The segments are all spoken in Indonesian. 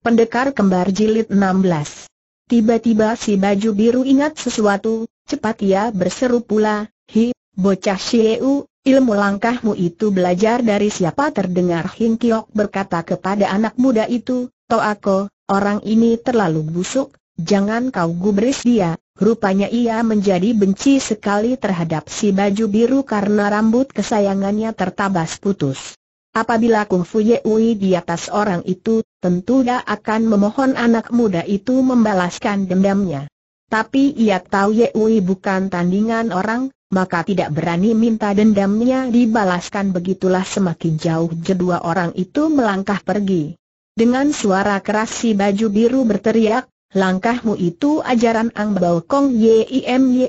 Pendekar Kembar Jilid 16 Tiba-tiba si baju biru ingat sesuatu, cepat ia berseru pula, Hi, bocah Xieu, ilmu langkahmu itu belajar dari siapa terdengar Hing Kiok berkata kepada anak muda itu, aku, orang ini terlalu busuk, jangan kau gubris dia, Rupanya ia menjadi benci sekali terhadap si baju biru karena rambut kesayangannya tertabas putus. Apabila Kung Fu Ye Wei di atas orang itu, tentu dia akan memohon anak muda itu membalaskan dendamnya. Tapi ia tahu Ye Wei bukan tandingan orang, maka tidak berani minta dendamnya dibalaskan begitulah semakin jauh jedua orang itu melangkah pergi. Dengan suara keras si baju biru berteriak, langkahmu itu ajaran Ang Bao Kong Ye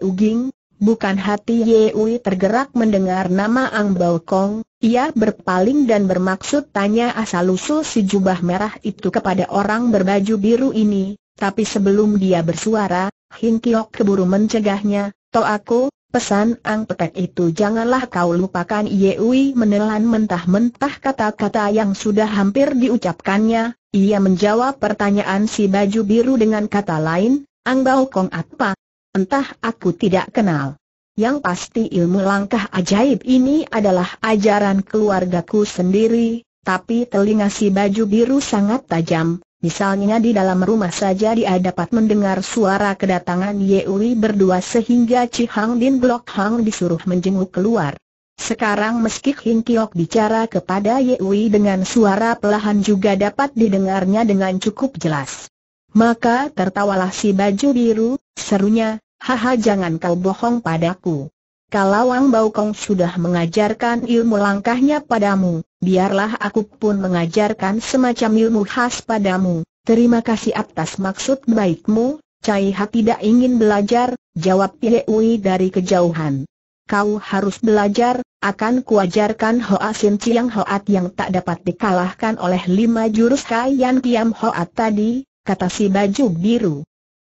Uging, bukan hati Ye Wei tergerak mendengar nama Ang Bao Kong, ia berpaling dan bermaksud tanya asal-usul si jubah merah itu kepada orang berbaju biru ini, tapi sebelum dia bersuara, Hin Kiok keburu mencegahnya, aku, pesan Ang Petek itu janganlah kau lupakan Yewi menelan mentah-mentah kata-kata yang sudah hampir diucapkannya, ia menjawab pertanyaan si baju biru dengan kata lain, Ang Bao Kong apa? Entah aku tidak kenal. Yang pasti ilmu langkah ajaib ini adalah ajaran keluargaku sendiri, tapi telinga si baju biru sangat tajam. Misalnya di dalam rumah saja dia dapat mendengar suara kedatangan Yewi berdua sehingga Cihang Hang Din Blok Hang disuruh menjenguk keluar. Sekarang meski Hing Kiok bicara kepada Yewi dengan suara pelahan juga dapat didengarnya dengan cukup jelas. Maka tertawalah si baju biru, serunya, Haha jangan kau bohong padaku. Kalau Wang Baukong sudah mengajarkan ilmu langkahnya padamu, biarlah aku pun mengajarkan semacam ilmu khas padamu. Terima kasih atas maksud baikmu, Cai Ha tidak ingin belajar, jawab Ye Ui dari kejauhan. Kau harus belajar, akan kuajarkan Hoa Sin Chiang Hoat yang tak dapat dikalahkan oleh lima jurus Kai Yan Kiam Hoat tadi, kata si baju biru.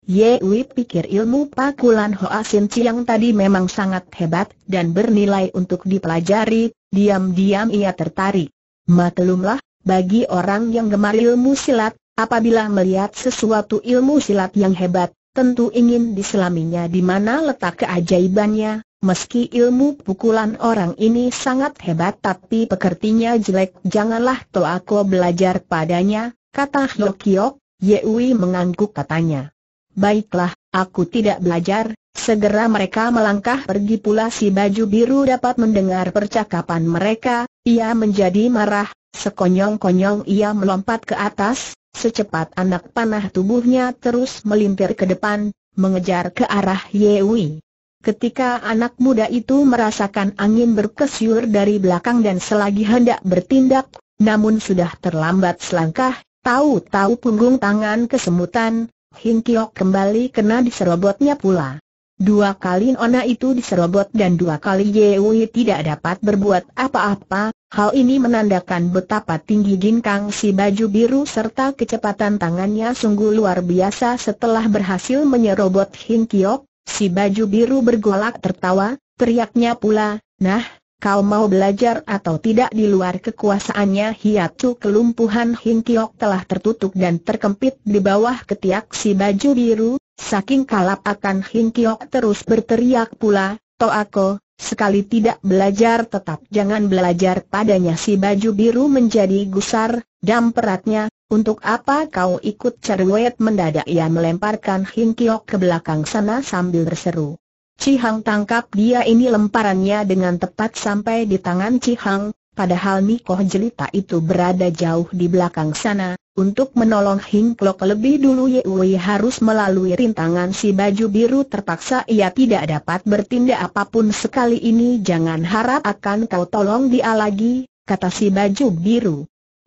Yewi pikir ilmu pakulan Hoa Sin Chiang tadi memang sangat hebat dan bernilai untuk dipelajari, diam-diam ia tertarik. Maklumlah, bagi orang yang gemar ilmu silat, apabila melihat sesuatu ilmu silat yang hebat, tentu ingin diselaminya di mana letak keajaibannya, meski ilmu pukulan orang ini sangat hebat tapi pekertinya jelek, janganlah toh aku belajar padanya, kata Hyokyok, Yewi mengangguk katanya. Baiklah, aku tidak belajar, segera mereka melangkah pergi pula si baju biru dapat mendengar percakapan mereka, ia menjadi marah, sekonyong-konyong ia melompat ke atas, secepat anak panah tubuhnya terus melintir ke depan, mengejar ke arah Yewi. Ketika anak muda itu merasakan angin berkesyur dari belakang dan selagi hendak bertindak, namun sudah terlambat selangkah, tahu-tahu punggung tangan kesemutan, Hing Kiok kembali kena diserobotnya pula. Dua kali Nona itu diserobot dan dua kali Ye Wei tidak dapat berbuat apa-apa, hal ini menandakan betapa tinggi kang si baju biru serta kecepatan tangannya sungguh luar biasa setelah berhasil menyerobot Hing Kiok, si baju biru bergolak tertawa, teriaknya pula, nah, Kau mau belajar atau tidak di luar kekuasaannya hiatu kelumpuhan Hing Kiok telah tertutup dan terkempit di bawah ketiak si baju biru, saking kalap akan Hing Kiok terus berteriak pula, Toako, sekali tidak belajar tetap jangan belajar padanya si baju biru menjadi gusar, dam peratnya, untuk apa kau ikut cerwet mendadak ia melemparkan Hing Kiok ke belakang sana sambil berseru. Cihang tangkap dia ini lemparannya dengan tepat sampai di tangan Cihang, padahal Mikoh Jelita itu berada jauh di belakang sana. Untuk menolong Klok lebih dulu Yewi harus melalui rintangan si baju biru terpaksa ia tidak dapat bertindak apapun sekali ini jangan harap akan kau tolong dia lagi, kata si baju biru.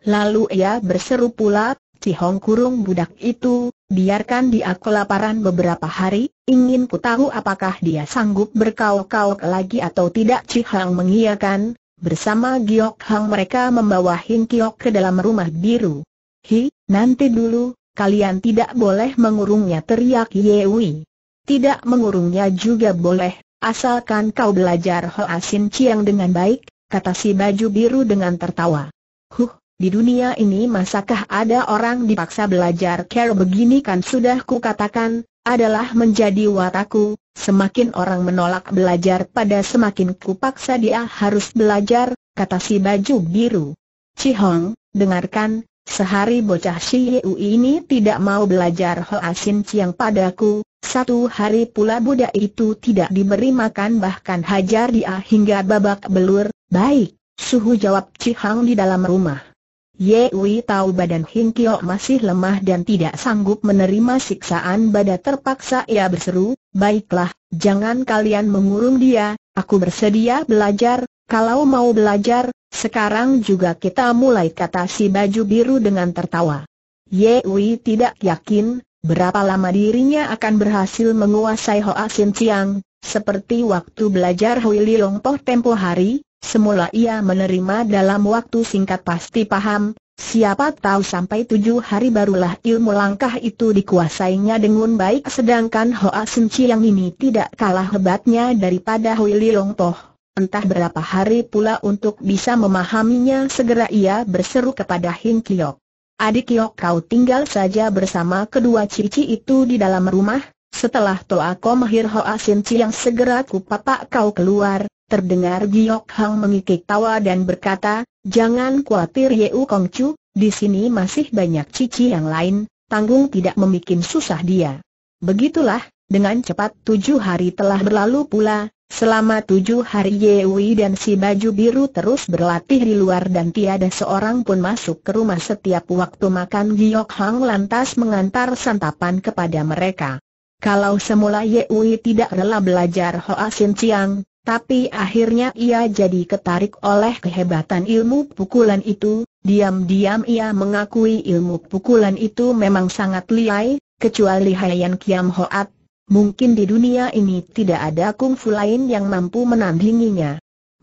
Lalu ia berseru pula, Cihong kurung budak itu, biarkan dia kelaparan beberapa hari, ingin ku tahu apakah dia sanggup berkauk-kauk lagi atau tidak Cihang mengiyakan, bersama Giok Hang mereka membawa Hin Kiok ke dalam rumah biru. Hi, nanti dulu, kalian tidak boleh mengurungnya teriak Yewi. Tidak mengurungnya juga boleh, asalkan kau belajar Hoa Sin Chiang dengan baik, kata si baju biru dengan tertawa. Huh, di dunia ini masakah ada orang dipaksa belajar care begini kan sudah ku katakan, adalah menjadi wataku, semakin orang menolak belajar pada semakin ku paksa dia harus belajar, kata si baju biru. Cihong, dengarkan, sehari bocah si Yeu ini tidak mau belajar Hoasin Ciang padaku, satu hari pula budak itu tidak diberi makan bahkan hajar dia hingga babak belur, baik, suhu jawab Cihong di dalam rumah. Ye Wei tahu badan Hing Kiok masih lemah dan tidak sanggup menerima siksaan badan terpaksa ia berseru, baiklah, jangan kalian mengurung dia, aku bersedia belajar, kalau mau belajar, sekarang juga kita mulai kata si baju biru dengan tertawa. Ye Wei tidak yakin, berapa lama dirinya akan berhasil menguasai Hoa Sin Chiang, seperti waktu belajar Hui Long Poh tempo hari, Semula ia menerima dalam waktu singkat pasti paham, siapa tahu sampai tujuh hari barulah ilmu langkah itu dikuasainya dengan baik sedangkan Hoa Sim yang ini tidak kalah hebatnya daripada Hui Long Toh. Entah berapa hari pula untuk bisa memahaminya segera ia berseru kepada Hin Kiok. Adik Kiok kau tinggal saja bersama kedua cici itu di dalam rumah, setelah Toa Komahir Hoa Sin yang segera kupapak kau keluar, Terdengar Giok Hang mengikik tawa dan berkata, Jangan khawatir Yeu Kong Chu, di sini masih banyak cici yang lain, tanggung tidak membuat susah dia. Begitulah, dengan cepat tujuh hari telah berlalu pula, selama tujuh hari Wei dan si baju biru terus berlatih di luar dan tiada seorang pun masuk ke rumah setiap waktu makan Giok Hang lantas mengantar santapan kepada mereka. Kalau semula Wei tidak rela belajar Hoa Sin Chiang, tapi akhirnya ia jadi ketarik oleh kehebatan ilmu pukulan itu, diam-diam ia mengakui ilmu pukulan itu memang sangat liai, kecuali Hayan Kiam Hoat. Mungkin di dunia ini tidak ada kungfu lain yang mampu menandinginya.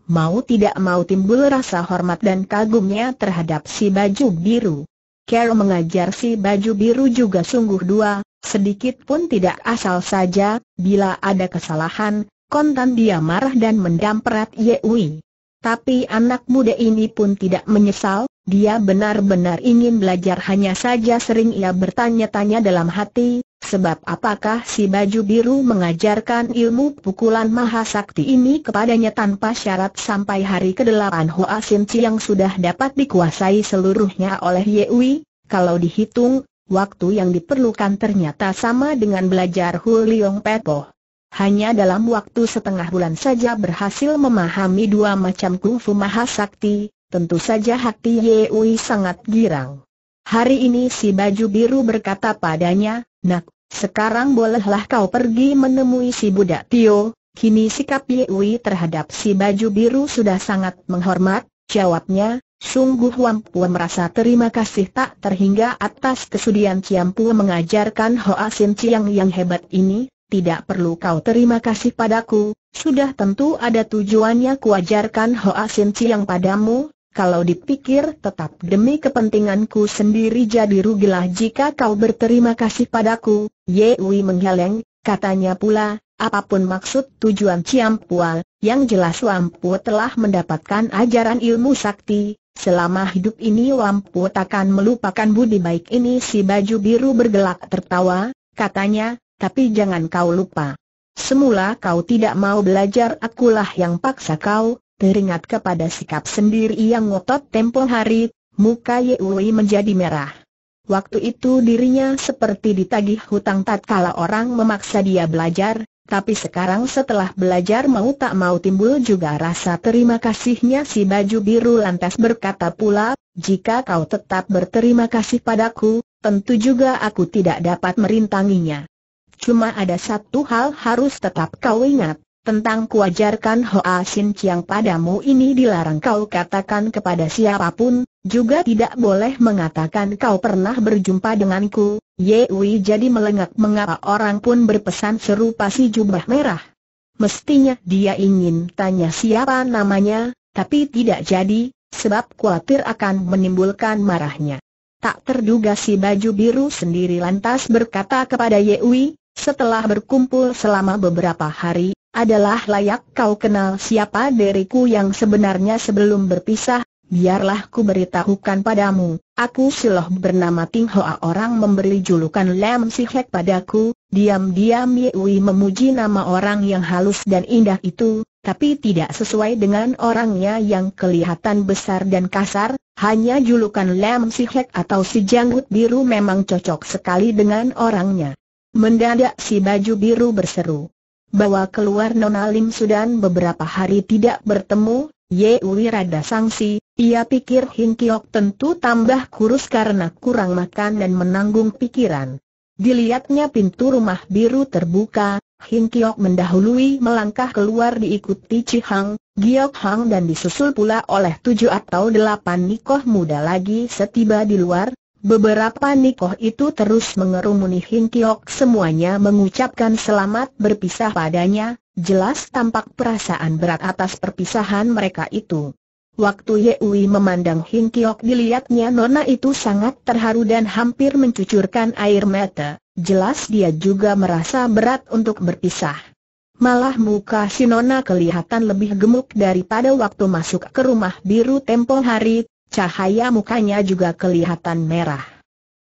Mau tidak mau timbul rasa hormat dan kagumnya terhadap si baju biru. Carol mengajar si baju biru juga sungguh dua, sedikit pun tidak asal saja, bila ada kesalahan, Kontan dia marah dan mendamperat Yewi. Tapi anak muda ini pun tidak menyesal, dia benar-benar ingin belajar hanya saja sering ia bertanya-tanya dalam hati, sebab apakah si baju biru mengajarkan ilmu pukulan mahasakti ini kepadanya tanpa syarat sampai hari ke-8 Hoa Sin yang sudah dapat dikuasai seluruhnya oleh Yewi, kalau dihitung Waktu yang diperlukan ternyata sama dengan belajar Hu Liong Pepo. Hanya dalam waktu setengah bulan saja berhasil memahami dua macam kungfu mahasakti, tentu saja hati Wei sangat girang. Hari ini si baju biru berkata padanya, Nak, sekarang bolehlah kau pergi menemui si budak Tio. Kini sikap Wei terhadap si baju biru sudah sangat menghormat, jawabnya, Sungguh Wampu merasa terima kasih tak terhingga atas kesudian Ciampu mengajarkan Hoa Sin Ciang yang hebat ini, tidak perlu kau terima kasih padaku, sudah tentu ada tujuannya kuajarkan Hoa Sin Chiang padamu, kalau dipikir tetap demi kepentinganku sendiri jadi rugilah jika kau berterima kasih padaku, Ye Wei menggeleng, katanya pula, apapun maksud tujuan Chiang Pua, yang jelas Wampu telah mendapatkan ajaran ilmu sakti, selama hidup ini Wampu takkan melupakan budi baik ini si baju biru bergelak tertawa, katanya, tapi jangan kau lupa. Semula kau tidak mau belajar akulah yang paksa kau, teringat kepada sikap sendiri yang ngotot tempo hari, muka Yewi menjadi merah. Waktu itu dirinya seperti ditagih hutang tatkala orang memaksa dia belajar, tapi sekarang setelah belajar mau tak mau timbul juga rasa terima kasihnya si baju biru lantas berkata pula, jika kau tetap berterima kasih padaku, tentu juga aku tidak dapat merintanginya. Cuma ada satu hal harus tetap kau ingat, tentang kuajarkan Hoa Sin Chiang padamu ini dilarang kau katakan kepada siapapun, juga tidak boleh mengatakan kau pernah berjumpa denganku, Wei jadi melengak mengapa orang pun berpesan serupa si jubah merah. Mestinya dia ingin tanya siapa namanya, tapi tidak jadi, sebab khawatir akan menimbulkan marahnya. Tak terduga si baju biru sendiri lantas berkata kepada Wei, setelah berkumpul selama beberapa hari, adalah layak kau kenal siapa diriku yang sebenarnya sebelum berpisah, biarlah ku beritahukan padamu, aku Siloh bernama Ting Hoa orang memberi julukan Lam Si padaku, diam-diam Yewi memuji nama orang yang halus dan indah itu, tapi tidak sesuai dengan orangnya yang kelihatan besar dan kasar, hanya julukan Lam Si atau si janggut biru memang cocok sekali dengan orangnya. Mendadak si baju biru berseru. Bawa keluar Nona Lim Sudan beberapa hari tidak bertemu, Ye Uwi rada sangsi, ia pikir Hinkyok Kiok tentu tambah kurus karena kurang makan dan menanggung pikiran. Dilihatnya pintu rumah biru terbuka, Hinkyok Kiok mendahului melangkah keluar diikuti Cihang, Giok Hang dan disusul pula oleh tujuh atau delapan nikoh muda lagi setiba di luar, Beberapa nikoh itu terus mengerumuni Kiok semuanya mengucapkan selamat berpisah padanya, jelas tampak perasaan berat atas perpisahan mereka itu. Waktu Yeui memandang Kiok dilihatnya Nona itu sangat terharu dan hampir mencucurkan air mata, jelas dia juga merasa berat untuk berpisah. Malah muka si Nona kelihatan lebih gemuk daripada waktu masuk ke rumah biru tempo hari, Cahaya mukanya juga kelihatan merah.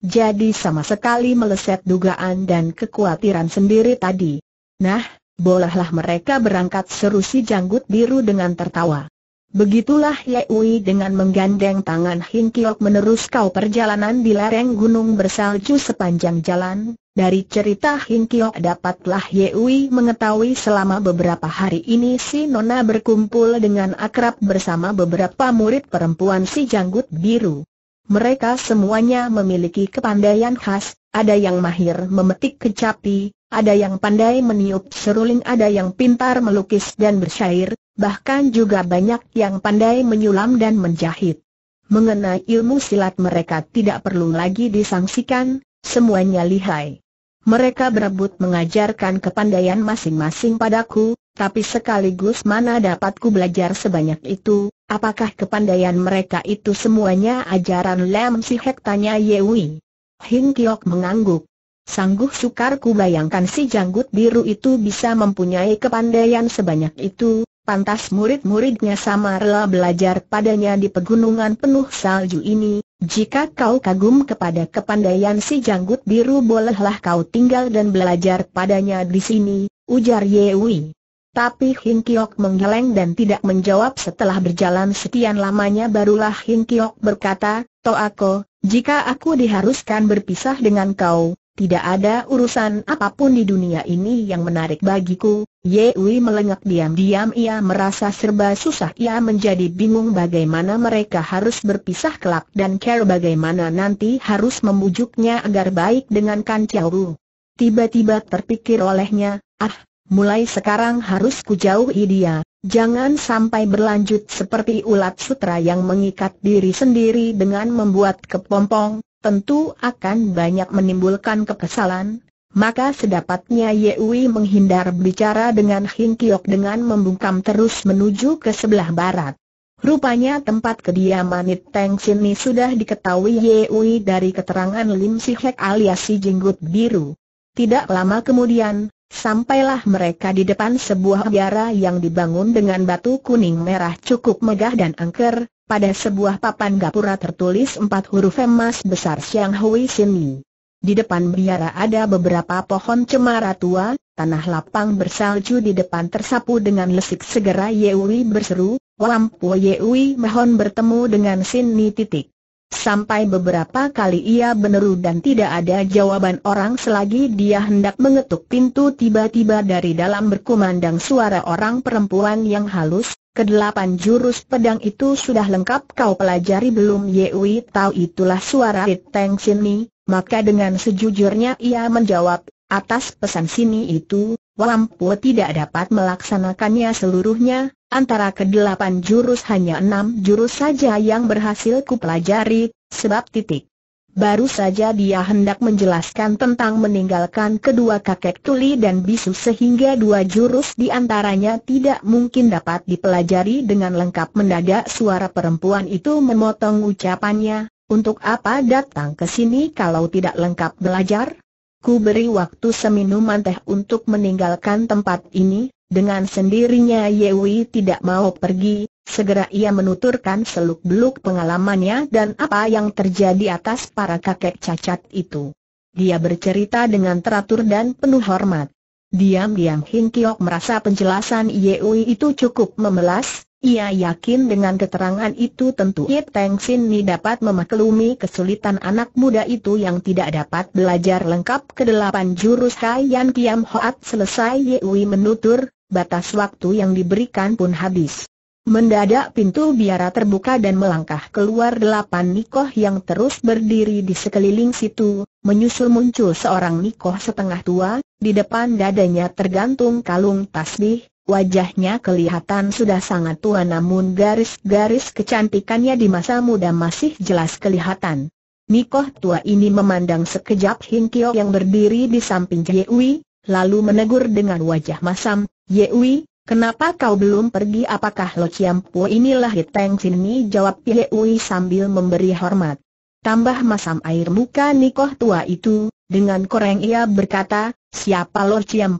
Jadi sama sekali meleset dugaan dan kekhawatiran sendiri tadi. Nah, bolehlah mereka berangkat seru si janggut biru dengan tertawa. Begitulah Yehui dengan menggandeng tangan Hin Kiok menerus kau perjalanan di lereng gunung bersalju sepanjang jalan. Dari cerita Hin Kiok dapatlah Yehui mengetahui selama beberapa hari ini si Nona berkumpul dengan akrab bersama beberapa murid perempuan si janggut biru. Mereka semuanya memiliki kepandaian khas, ada yang mahir memetik kecapi, ada yang pandai meniup seruling, ada yang pintar melukis dan bersyair, bahkan juga banyak yang pandai menyulam dan menjahit. Mengenai ilmu silat mereka tidak perlu lagi disangsikan, semuanya lihai. Mereka berebut mengajarkan kepandaian masing-masing padaku, tapi sekaligus mana dapatku belajar sebanyak itu, apakah kepandaian mereka itu semuanya ajaran Lam Si tanya Yewi. Hing Kiok mengangguk. Sangguh sukar ku bayangkan si janggut biru itu bisa mempunyai kepandaian sebanyak itu, pantas murid-muridnya sama rela belajar padanya di pegunungan penuh salju ini. Jika kau kagum kepada kepandaian si janggut biru bolehlah kau tinggal dan belajar padanya di sini, ujar Yewi. Tapi Hin Kiok menggeleng dan tidak menjawab setelah berjalan sekian lamanya barulah Hin Kiok berkata, aku, jika aku diharuskan berpisah dengan kau, tidak ada urusan apapun di dunia ini yang menarik bagiku. Ye Wei melengak diam-diam ia merasa serba susah ia menjadi bingung bagaimana mereka harus berpisah kelak dan care bagaimana nanti harus membujuknya agar baik dengan Kan Chiao Tiba-tiba terpikir olehnya, ah, mulai sekarang harus ku kujauhi dia, jangan sampai berlanjut seperti ulat sutra yang mengikat diri sendiri dengan membuat kepompong, tentu akan banyak menimbulkan kekesalan, maka sedapatnya Yewi menghindar bicara dengan Hing Kiok dengan membungkam terus menuju ke sebelah barat. Rupanya tempat kediaman Teng Sini sudah diketahui Yewi dari keterangan Lim Si Hek alias si jenggot biru. Tidak lama kemudian, Sampailah mereka di depan sebuah biara yang dibangun dengan batu kuning merah cukup megah dan angker, pada sebuah papan gapura tertulis empat huruf emas besar Siang Hui Sini. Di depan biara ada beberapa pohon cemara tua, tanah lapang bersalju di depan tersapu dengan lesik segera Yewi berseru, Wampu Yewi mohon bertemu dengan Sini titik. Sampai beberapa kali ia beneru dan tidak ada jawaban orang selagi dia hendak mengetuk pintu tiba-tiba dari dalam berkumandang suara orang perempuan yang halus, kedelapan jurus pedang itu sudah lengkap kau pelajari belum Yewi tahu itulah suara Teng Sini, maka dengan sejujurnya ia menjawab, atas pesan Sini itu, Wampu tidak dapat melaksanakannya seluruhnya, Antara kedelapan jurus hanya enam jurus saja yang berhasil kupelajari, sebab titik. Baru saja dia hendak menjelaskan tentang meninggalkan kedua kakek tuli dan bisu sehingga dua jurus di antaranya tidak mungkin dapat dipelajari dengan lengkap mendadak suara perempuan itu memotong ucapannya, untuk apa datang ke sini kalau tidak lengkap belajar? Ku beri waktu seminuman teh untuk meninggalkan tempat ini, dengan sendirinya Yewi tidak mau pergi, segera ia menuturkan seluk-beluk pengalamannya dan apa yang terjadi atas para kakek cacat itu. Dia bercerita dengan teratur dan penuh hormat. Diam-diam Hin Kiok merasa penjelasan Yewi itu cukup memelas, ia yakin dengan keterangan itu tentu Yip Teng Sin Ni dapat memaklumi kesulitan anak muda itu yang tidak dapat belajar lengkap kedelapan jurus Hai Yan Kiam Hoat selesai Yewi menutur, batas waktu yang diberikan pun habis. Mendadak pintu biara terbuka dan melangkah keluar delapan nikoh yang terus berdiri di sekeliling situ, menyusul muncul seorang nikoh setengah tua, di depan dadanya tergantung kalung tasbih, wajahnya kelihatan sudah sangat tua namun garis-garis kecantikannya di masa muda masih jelas kelihatan. Nikoh tua ini memandang sekejap Hinkio yang berdiri di samping Jiewi, lalu menegur dengan wajah masam, Yewi, kenapa kau belum pergi apakah Lo Chiam Po inilah yang Sini jawab Yewi sambil memberi hormat. Tambah masam air muka Nikoh tua itu, dengan koreng ia berkata, siapa Lo Chiam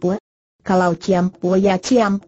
Kalau Chiam ya Chiam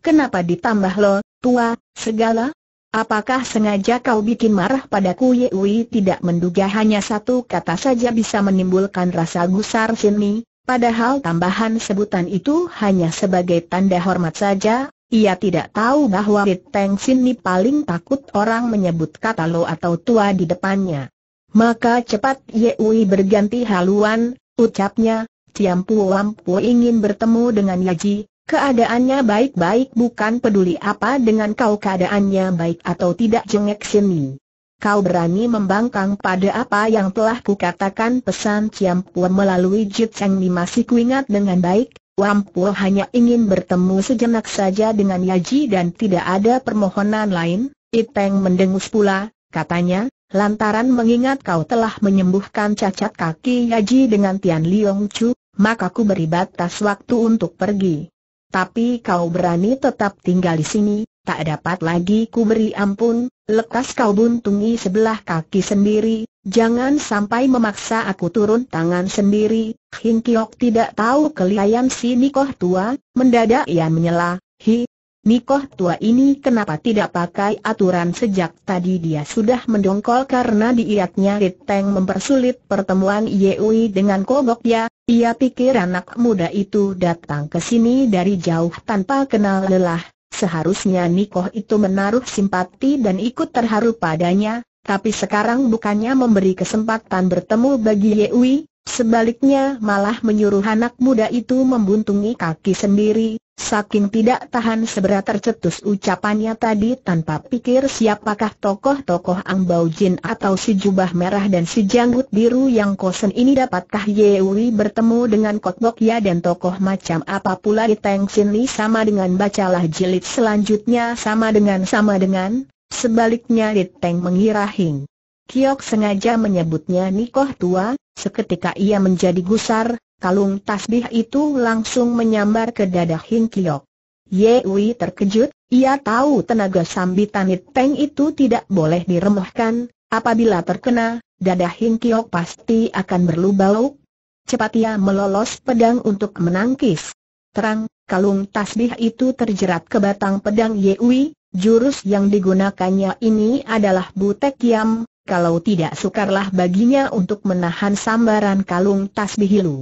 kenapa ditambah Lo, tua, segala? Apakah sengaja kau bikin marah padaku Yewi tidak menduga hanya satu kata saja bisa menimbulkan rasa gusar sini, Padahal tambahan sebutan itu hanya sebagai tanda hormat saja, ia tidak tahu bahwa Rit Sin Sini paling takut orang menyebut kata lo atau tua di depannya. Maka cepat Ye Yeui berganti haluan, ucapnya, Ciampu Lampu ingin bertemu dengan Yaji, keadaannya baik-baik bukan peduli apa dengan kau keadaannya baik atau tidak jengek Sini kau berani membangkang pada apa yang telah kukatakan pesan Ciam Pua melalui Jit Cheng Mi masih kuingat dengan baik, Wam Pua hanya ingin bertemu sejenak saja dengan Yaji dan tidak ada permohonan lain, Iteng mendengus pula, katanya, lantaran mengingat kau telah menyembuhkan cacat kaki Yaji dengan Tian Liong Chu, maka ku beri batas waktu untuk pergi. Tapi kau berani tetap tinggal di sini, tak dapat lagi ku beri ampun, lekas kau buntungi sebelah kaki sendiri, jangan sampai memaksa aku turun tangan sendiri. Hing Kiok tidak tahu kelihayan si Nikoh tua, mendadak ia menyela, hi, Nikoh tua ini kenapa tidak pakai aturan sejak tadi dia sudah mendongkol karena diiaknya Riteng mempersulit pertemuan Yeui dengan Ya, ia pikir anak muda itu datang ke sini dari jauh tanpa kenal lelah, Seharusnya Nikoh itu menaruh simpati dan ikut terharu padanya, tapi sekarang bukannya memberi kesempatan bertemu bagi Yewi, Sebaliknya malah menyuruh anak muda itu membuntungi kaki sendiri, saking tidak tahan seberat tercetus ucapannya tadi tanpa pikir siapakah tokoh-tokoh Bao Jin atau si jubah merah dan si janggut biru yang kosen ini dapatkah Ye Yewi bertemu dengan Bok Ya dan tokoh macam apa pula di Teng Sin Li sama dengan bacalah jilid selanjutnya sama dengan sama dengan, sebaliknya di Teng mengira Hing. Kiok sengaja menyebutnya Nikoh Tua, Seketika ia menjadi gusar, kalung tasbih itu langsung menyambar ke dada Hin Kiok. Yewi terkejut, ia tahu tenaga sambitan Peng itu tidak boleh diremehkan, apabila terkena, dada Hin Kiok pasti akan berlubau. Cepat ia melolos pedang untuk menangkis. Terang, kalung tasbih itu terjerat ke batang pedang Yewi, jurus yang digunakannya ini adalah Butek Yam, kalau tidak sukarlah baginya untuk menahan sambaran kalung tasbih hilu.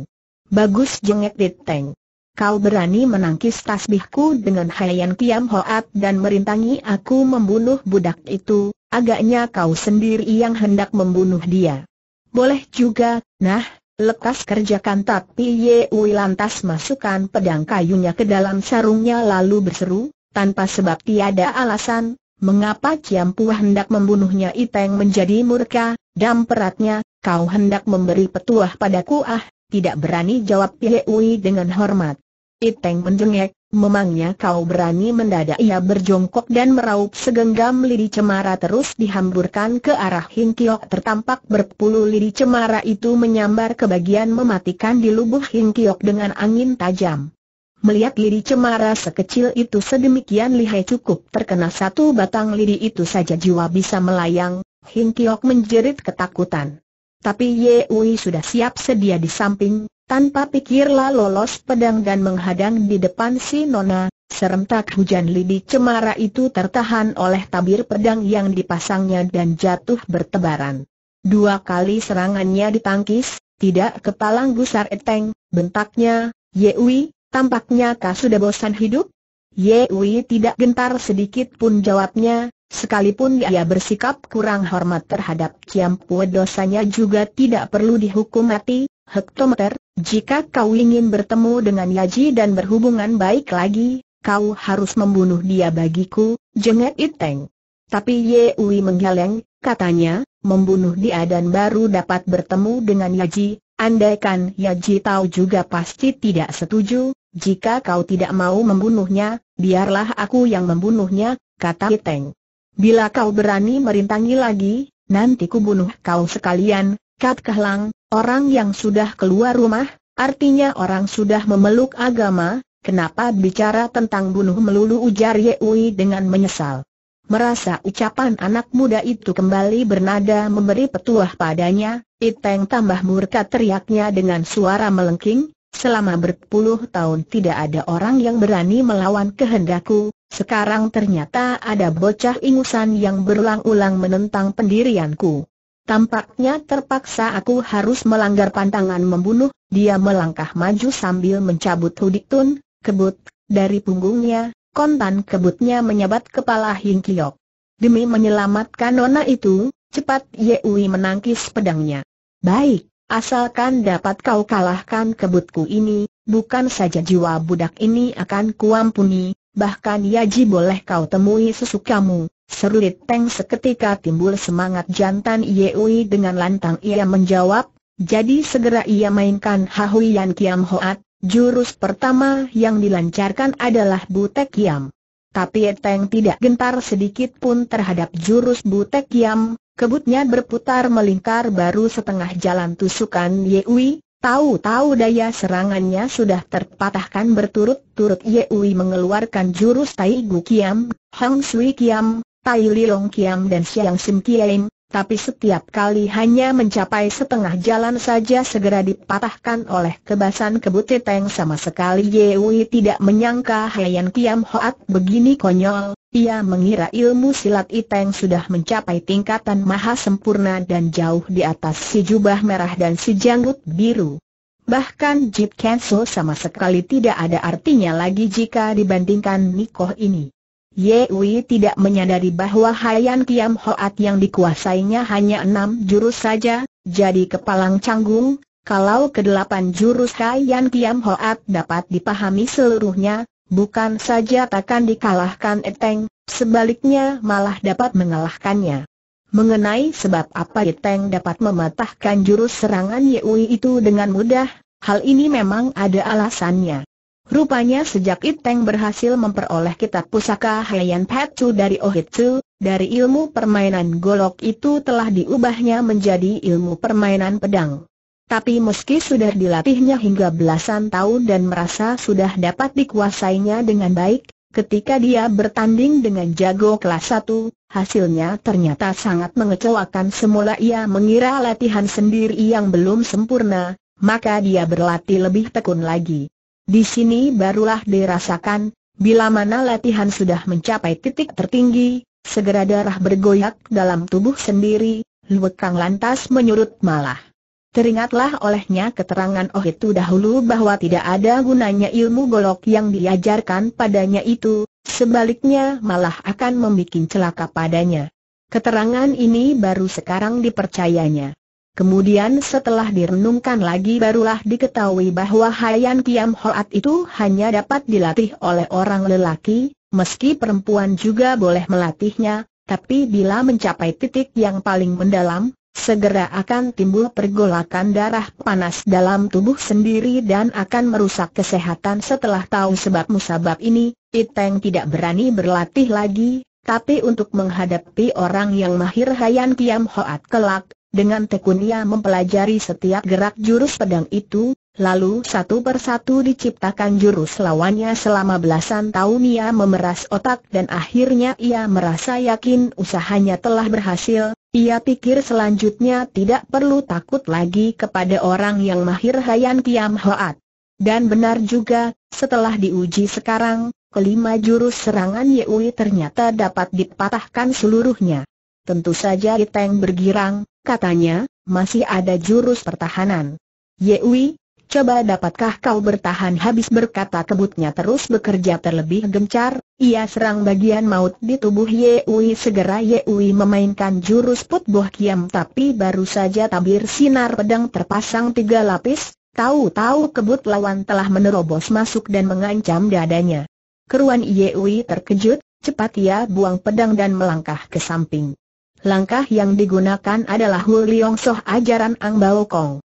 Bagus jengek Diteng. Kau berani menangkis tasbihku dengan hayan Kiam Hoat dan merintangi aku membunuh budak itu, agaknya kau sendiri yang hendak membunuh dia. Boleh juga, nah, lekas kerjakan tapi Ye Ui lantas masukkan pedang kayunya ke dalam sarungnya lalu berseru, tanpa sebab tiada alasan, Mengapa Ciampu hendak membunuhnya Iteng menjadi murka, dan peratnya, kau hendak memberi petuah padaku ah, tidak berani jawab Pie Ui dengan hormat. Iteng menjengek, memangnya kau berani mendadak ia berjongkok dan meraup segenggam lidi cemara terus dihamburkan ke arah Hing tertampak berpuluh lidi cemara itu menyambar ke bagian mematikan di lubuh Hing dengan angin tajam. Melihat lidi cemara sekecil itu sedemikian lihai cukup terkena satu batang lidi itu saja jiwa bisa melayang, Hing Kiok menjerit ketakutan. Tapi Ye Ui sudah siap sedia di samping, tanpa pikirlah lolos pedang dan menghadang di depan si Nona, serentak hujan lidi cemara itu tertahan oleh tabir pedang yang dipasangnya dan jatuh bertebaran. Dua kali serangannya ditangkis, tidak kepalang gusar eteng, bentaknya, Ye Ui, Tampaknya kau sudah bosan hidup? Wei tidak gentar sedikit pun jawabnya, sekalipun ia bersikap kurang hormat terhadap Kiampue dosanya juga tidak perlu dihukum mati, hektometer, jika kau ingin bertemu dengan Yaji dan berhubungan baik lagi, kau harus membunuh dia bagiku, jengek Iteng. Tapi Wei menggeleng, katanya, membunuh dia dan baru dapat bertemu dengan Yaji, andaikan Yaji tahu juga pasti tidak setuju, jika kau tidak mau membunuhnya, biarlah aku yang membunuhnya, kata Iteng. Bila kau berani merintangi lagi, nanti ku bunuh kau sekalian, Kat Kehlang, orang yang sudah keluar rumah, artinya orang sudah memeluk agama, kenapa bicara tentang bunuh melulu ujar Yeui dengan menyesal. Merasa ucapan anak muda itu kembali bernada memberi petuah padanya, Iteng tambah murka teriaknya dengan suara melengking, Selama berpuluh tahun tidak ada orang yang berani melawan kehendakku, sekarang ternyata ada bocah ingusan yang berulang-ulang menentang pendirianku. Tampaknya terpaksa aku harus melanggar pantangan membunuh, dia melangkah maju sambil mencabut hudik tun, kebut, dari punggungnya, kontan kebutnya menyabat kepala Hing Demi menyelamatkan nona itu, cepat Yeui menangkis pedangnya. Baik, Asalkan dapat kau kalahkan kebutku ini, bukan saja jiwa budak ini akan kuampuni, bahkan Yaji boleh kau temui sesukamu. Serulit Teng seketika timbul semangat jantan Yeui dengan lantang ia menjawab, jadi segera ia mainkan yan Kiam Hoat, jurus pertama yang dilancarkan adalah Butek Kiam. Tapi Teng tidak gentar sedikit pun terhadap jurus Butek Kiam, Kebutnya berputar melingkar baru setengah jalan tusukan Yewi, tahu-tahu daya serangannya sudah terpatahkan berturut-turut Yewi mengeluarkan jurus Tai Gu Kiam, Hang Sui Kiam, Tai Li Long Kiam dan Siang Sim Kiam, tapi setiap kali hanya mencapai setengah jalan saja segera dipatahkan oleh kebasan kebut Teteng sama sekali Yewi tidak menyangka Hayan Kiam Hoat begini konyol, ia mengira ilmu silat Iteng sudah mencapai tingkatan maha sempurna dan jauh di atas si jubah merah dan si janggut biru. Bahkan Jip Kenso sama sekali tidak ada artinya lagi jika dibandingkan Nikoh ini. Ye Wei tidak menyadari bahwa Hayan Kiam Hoat yang dikuasainya hanya enam jurus saja, jadi kepalang canggung, kalau kedelapan jurus Haiyan Kiam Hoat dapat dipahami seluruhnya, bukan saja takkan dikalahkan Eteng, sebaliknya malah dapat mengalahkannya. Mengenai sebab apa Eteng dapat mematahkan jurus serangan Yui itu dengan mudah, hal ini memang ada alasannya. Rupanya sejak Iteng berhasil memperoleh kitab pusaka Hayan Petsu dari Ohitsu, dari ilmu permainan golok itu telah diubahnya menjadi ilmu permainan pedang. Tapi meski sudah dilatihnya hingga belasan tahun dan merasa sudah dapat dikuasainya dengan baik, Ketika dia bertanding dengan jago kelas 1, hasilnya ternyata sangat mengecewakan semula ia mengira latihan sendiri yang belum sempurna, maka dia berlatih lebih tekun lagi. Di sini barulah dirasakan, bila mana latihan sudah mencapai titik tertinggi, segera darah bergoyak dalam tubuh sendiri, Luekang lantas menyurut malah. Teringatlah olehnya keterangan Oh itu dahulu bahwa tidak ada gunanya ilmu golok yang diajarkan padanya itu, sebaliknya malah akan membuat celaka padanya. Keterangan ini baru sekarang dipercayanya. Kemudian setelah direnungkan lagi barulah diketahui bahwa Hayan Kiam Hoat itu hanya dapat dilatih oleh orang lelaki, meski perempuan juga boleh melatihnya, tapi bila mencapai titik yang paling mendalam, Segera akan timbul pergolakan darah panas dalam tubuh sendiri dan akan merusak kesehatan setelah tahu sebab musabab ini, Iteng tidak berani berlatih lagi, tapi untuk menghadapi orang yang mahir Hayan Kiam Hoat kelak, dengan tekun ia mempelajari setiap gerak jurus pedang itu, Lalu satu persatu diciptakan jurus lawannya selama belasan tahun ia memeras otak dan akhirnya ia merasa yakin usahanya telah berhasil, ia pikir selanjutnya tidak perlu takut lagi kepada orang yang mahir Hayan Kiam Hoat. Dan benar juga, setelah diuji sekarang, kelima jurus serangan Yeui ternyata dapat dipatahkan seluruhnya. Tentu saja Iteng bergirang, katanya, masih ada jurus pertahanan. Yeui. Coba dapatkah kau bertahan habis berkata kebutnya terus bekerja terlebih gencar, ia serang bagian maut di tubuh Yewi segera Yewi memainkan jurus put buah kiam tapi baru saja tabir sinar pedang terpasang tiga lapis, tahu-tahu kebut lawan telah menerobos masuk dan mengancam dadanya. Keruan Yewi terkejut, cepat ia buang pedang dan melangkah ke samping. Langkah yang digunakan adalah Hu Liong Soh ajaran Ang Bao Kong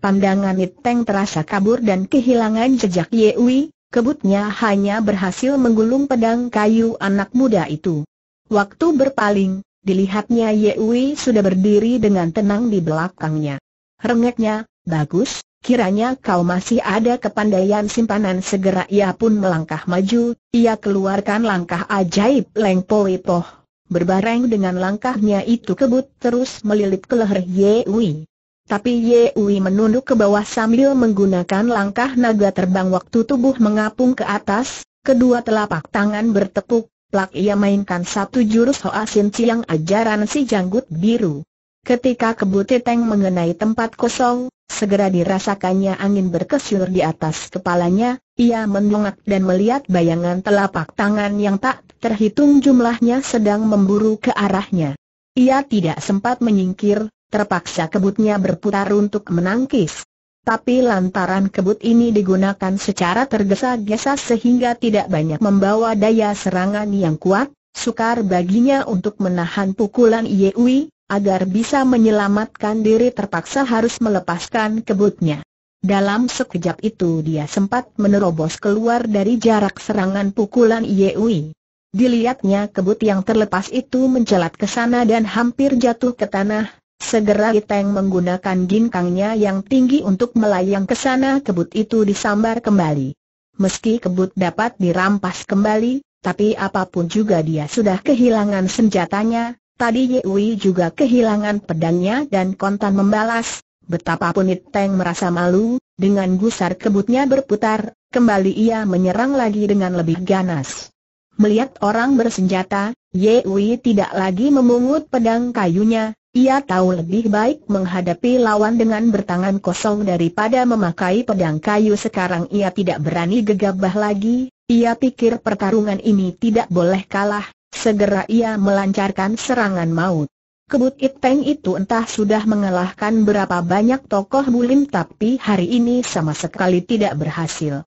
pandangan Niteng terasa kabur dan kehilangan jejak Yewi, kebutnya hanya berhasil menggulung pedang kayu anak muda itu. Waktu berpaling, dilihatnya Yewi sudah berdiri dengan tenang di belakangnya. Rengeknya, bagus, kiranya kau masih ada kepandaian simpanan segera ia pun melangkah maju, ia keluarkan langkah ajaib Leng poh. Berbareng dengan langkahnya itu kebut terus melilit ke leher Yewi. Tapi Ye Ui menunduk ke bawah sambil menggunakan langkah naga terbang waktu tubuh mengapung ke atas, kedua telapak tangan bertepuk, plak ia mainkan satu jurus Hoa Sin yang ajaran si janggut biru. Ketika kebuteteng mengenai tempat kosong, segera dirasakannya angin berkesur di atas kepalanya, ia mendongak dan melihat bayangan telapak tangan yang tak terhitung jumlahnya sedang memburu ke arahnya. Ia tidak sempat menyingkir, terpaksa kebutnya berputar untuk menangkis. Tapi lantaran kebut ini digunakan secara tergesa-gesa sehingga tidak banyak membawa daya serangan yang kuat, sukar baginya untuk menahan pukulan Yewi, agar bisa menyelamatkan diri terpaksa harus melepaskan kebutnya. Dalam sekejap itu dia sempat menerobos keluar dari jarak serangan pukulan Yewi. Dilihatnya kebut yang terlepas itu mencelat ke sana dan hampir jatuh ke tanah, Segera Iteng menggunakan ginkangnya yang tinggi untuk melayang ke sana kebut itu disambar kembali. Meski kebut dapat dirampas kembali, tapi apapun juga dia sudah kehilangan senjatanya, tadi Yewi juga kehilangan pedangnya dan kontan membalas, betapapun Iteng merasa malu, dengan gusar kebutnya berputar, kembali ia menyerang lagi dengan lebih ganas. Melihat orang bersenjata, Ye Wei tidak lagi memungut pedang kayunya, ia tahu lebih baik menghadapi lawan dengan bertangan kosong daripada memakai pedang kayu sekarang ia tidak berani gegabah lagi, ia pikir pertarungan ini tidak boleh kalah, segera ia melancarkan serangan maut. Kebut Iteng itu entah sudah mengalahkan berapa banyak tokoh bulim tapi hari ini sama sekali tidak berhasil.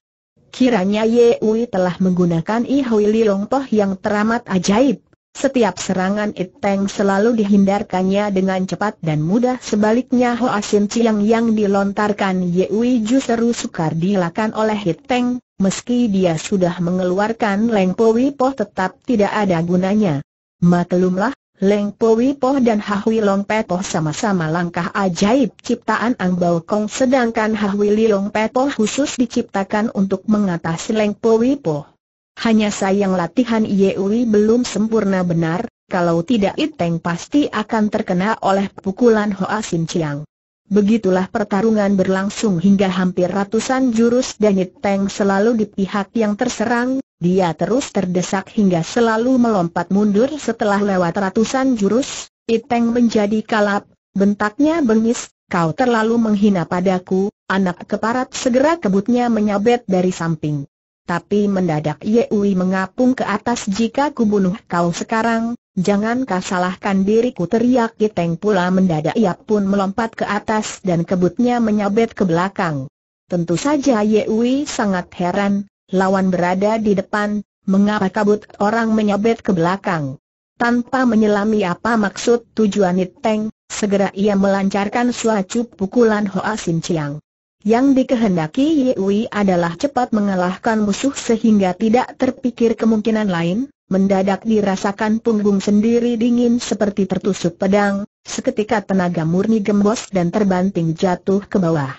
Kiranya Ye Wei telah menggunakan Ihoi Hui Toh yang teramat ajaib, setiap serangan Iteng selalu dihindarkannya dengan cepat dan mudah sebaliknya Hoa Sin Chiang yang dilontarkan Ye Ju seru sukar dilakukan oleh Iteng, meski dia sudah mengeluarkan Leng Po tetap tidak ada gunanya. Maklumlah, Leng Po dan Hahwi Long Petoh sama-sama langkah ajaib ciptaan Ang Bao Kong sedangkan Hahui Long Petoh khusus diciptakan untuk mengatasi Leng Po hanya sayang latihan Yeuri belum sempurna benar, kalau tidak Iteng pasti akan terkena oleh pukulan Hoa Sin Chiang. Begitulah pertarungan berlangsung hingga hampir ratusan jurus dan Iteng selalu di pihak yang terserang, dia terus terdesak hingga selalu melompat mundur setelah lewat ratusan jurus, Iteng menjadi kalap, bentaknya bengis, kau terlalu menghina padaku, anak keparat segera kebutnya menyabet dari samping tapi mendadak Yewi mengapung ke atas jika kubunuh bunuh kau sekarang, jangan kau salahkan diriku teriak Kiteng pula mendadak ia pun melompat ke atas dan kebutnya menyabet ke belakang. Tentu saja Yewi sangat heran, lawan berada di depan, mengapa kabut orang menyabet ke belakang. Tanpa menyelami apa maksud tujuan Iteng, segera ia melancarkan suatu pukulan Hoa Sin Chiang. Yang dikehendaki Yui adalah cepat mengalahkan musuh sehingga tidak terpikir kemungkinan lain, mendadak dirasakan punggung sendiri dingin seperti tertusuk pedang, seketika tenaga murni gembos dan terbanting jatuh ke bawah.